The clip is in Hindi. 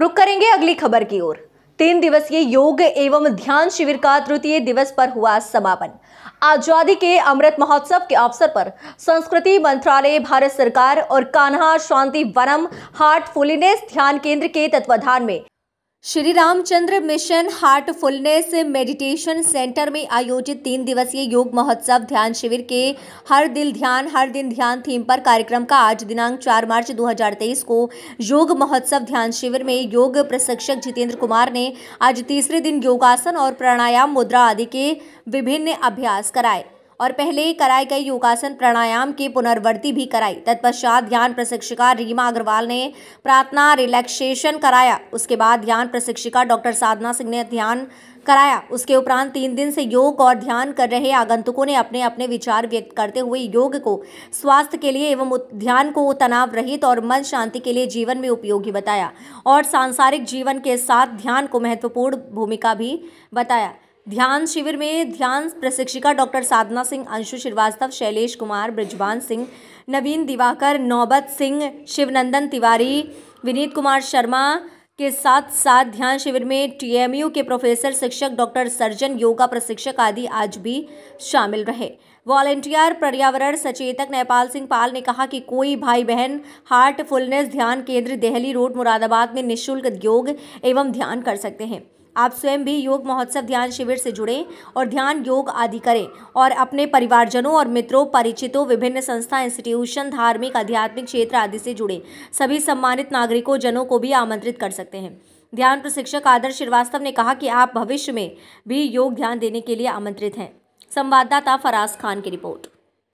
रुक करेंगे अगली खबर की ओर तीन दिवसीय योग एवं ध्यान शिविर का तृतीय दिवस पर हुआ समापन आजादी के अमृत महोत्सव के अवसर पर संस्कृति मंत्रालय भारत सरकार और कान्हा शांति वनम हार्ट फुलिनेस ध्यान केंद्र के तत्वाधान में Shri Ramchandra mission heartfulness meditation centre में आयोजित तीन दिवसीय योग महोत्सव ध्यान शिविर के हर दिल ध्यान हर दिन ध्यान थीम पर कार्यक्रम का आज दिनांक 4 मार्च 2023 को योग महोत्सव ध्यान शिविर में योग प्रशिक्षक जितेंद्र कुमार ने आज तीसरे दिन योगासन और प्राणायाम मुद्रा आदि के विभिन्न अभ्यास कराए और पहले ही कराए गए योगासन प्राणायाम की पुनर्वृत्ति भी कराई तत्पश्चात ध्यान प्रशिक्षिका रीमा अग्रवाल ने प्रार्थना रिलैक्सेशन कराया उसके बाद ध्यान प्रशिक्षिका डॉक्टर साधना सिंह ने ध्यान कराया उसके उपरांत तीन दिन से योग और ध्यान कर रहे आगंतुकों ने अपने अपने विचार व्यक्त करते हुए योग को स्वास्थ्य के लिए एवं ध्यान को तनाव रहित और मन शांति के लिए जीवन में उपयोगी बताया और सांसारिक जीवन के साथ ध्यान को महत्वपूर्ण भूमिका भी बताया ध्यान शिविर में ध्यान प्रशिक्षिका डॉक्टर साधना सिंह अंशु श्रीवास्तव शैलेश कुमार ब्रजवान सिंह नवीन दिवाकर नौबत सिंह शिवनंदन तिवारी विनीत कुमार शर्मा के साथ साथ ध्यान शिविर में टीएमयू के प्रोफेसर शिक्षक डॉक्टर सर्जन योगा प्रशिक्षक आदि आज भी शामिल रहे वॉलेंटियर पर्यावरण सचेतक नेपाल सिंह पाल ने कहा कि कोई भाई बहन हार्ट फुलनेस ध्यान केंद्र दहली रोड मुरादाबाद में निशुल्क योग एवं ध्यान कर सकते हैं आप स्वयं भी योग महोत्सव ध्यान शिविर से जुड़ें और ध्यान योग आदि करें और अपने परिवारजनों और मित्रों परिचितों विभिन्न संस्था इंस्टीट्यूशन धार्मिक आध्यात्मिक क्षेत्र आदि से जुड़े सभी सम्मानित नागरिकों जनों को भी आमंत्रित कर सकते हैं ध्यान प्रशिक्षक आदर्श श्रीवास्तव ने कहा कि आप भविष्य में भी योग ध्यान देने के लिए आमंत्रित हैं संवाददाता फराज खान की रिपोर्ट